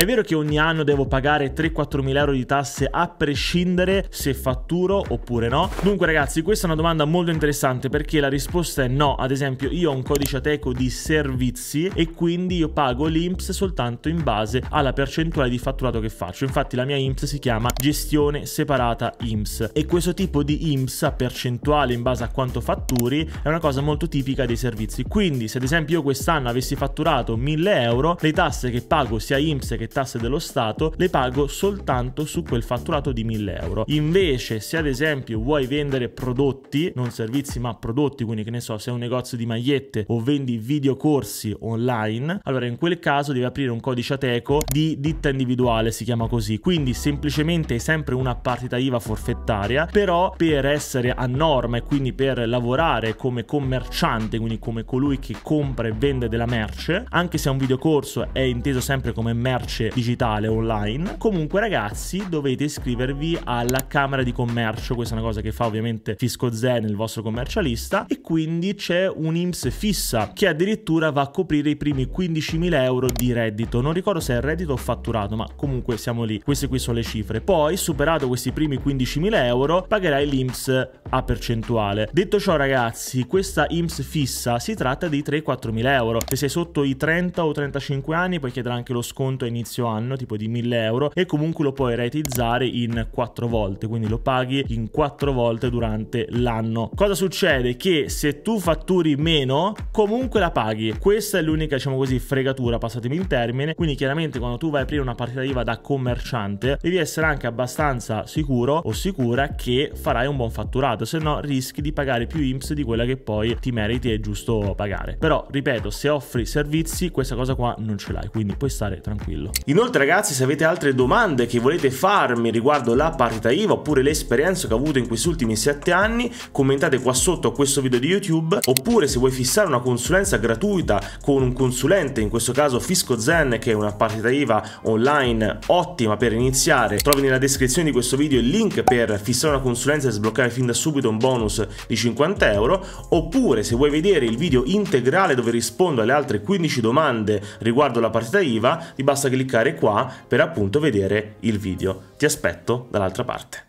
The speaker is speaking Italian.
È vero che ogni anno devo pagare 3-4 mila euro di tasse a prescindere se fatturo oppure no? Dunque ragazzi, questa è una domanda molto interessante perché la risposta è no. Ad esempio, io ho un codice ateco di servizi e quindi io pago l'INPS soltanto in base alla percentuale di fatturato che faccio. Infatti la mia INPS si chiama gestione separata INPS e questo tipo di INPS a percentuale in base a quanto fatturi è una cosa molto tipica dei servizi. Quindi se ad esempio io quest'anno avessi fatturato 1000 euro, le tasse che pago sia INPS che tasse dello Stato, le pago soltanto su quel fatturato di 1000 euro. Invece, se ad esempio vuoi vendere prodotti, non servizi ma prodotti, quindi che ne so, sei un negozio di magliette o vendi videocorsi online, allora in quel caso devi aprire un codice ateco di ditta individuale, si chiama così. Quindi semplicemente è sempre una partita IVA forfettaria, però per essere a norma e quindi per lavorare come commerciante, quindi come colui che compra e vende della merce, anche se un videocorso è inteso sempre come merce specie digitale online. Comunque ragazzi dovete iscrivervi alla Camera di Commercio, questa è una cosa che fa ovviamente Fisco Zen, il vostro commercialista, e quindi c'è un IMSS fissa che addirittura va a coprire i primi 15.000 euro di reddito. Non ricordo se è reddito o fatturato, ma comunque siamo lì. Queste qui sono le cifre. Poi, superato questi primi 15.000 euro, pagherai l'IMSS a percentuale. Detto ciò ragazzi, questa IMSS fissa si tratta di 3-4.000 euro. Se sei sotto i 30 o 35 anni, poi chiederà anche lo sconto in inizio anno, tipo di 1000 euro, e comunque lo puoi retizzare in 4 volte, quindi lo paghi in 4 volte durante l'anno. Cosa succede? Che se tu fatturi meno, comunque la paghi. Questa è l'unica, diciamo così, fregatura, passatemi il termine. Quindi chiaramente quando tu vai a aprire una partita IVA da commerciante, devi essere anche abbastanza sicuro o sicura che farai un buon fatturato, se no rischi di pagare più IMSS di quella che poi ti meriti è giusto pagare. Però, ripeto, se offri servizi, questa cosa qua non ce l'hai, quindi puoi stare tranquillo bello. Inoltre ragazzi se avete altre domande che volete farmi riguardo la partita IVA oppure l'esperienza che ho avuto in questi ultimi 7 anni commentate qua sotto a questo video di YouTube oppure se vuoi fissare una consulenza gratuita con un consulente in questo caso Fisco Zen che è una partita IVA online ottima per iniziare trovi nella descrizione di questo video il link per fissare una consulenza e sbloccare fin da subito un bonus di 50 euro oppure se vuoi vedere il video integrale dove rispondo alle altre 15 domande riguardo la partita IVA ti basta che cliccare qua per appunto vedere il video. Ti aspetto dall'altra parte.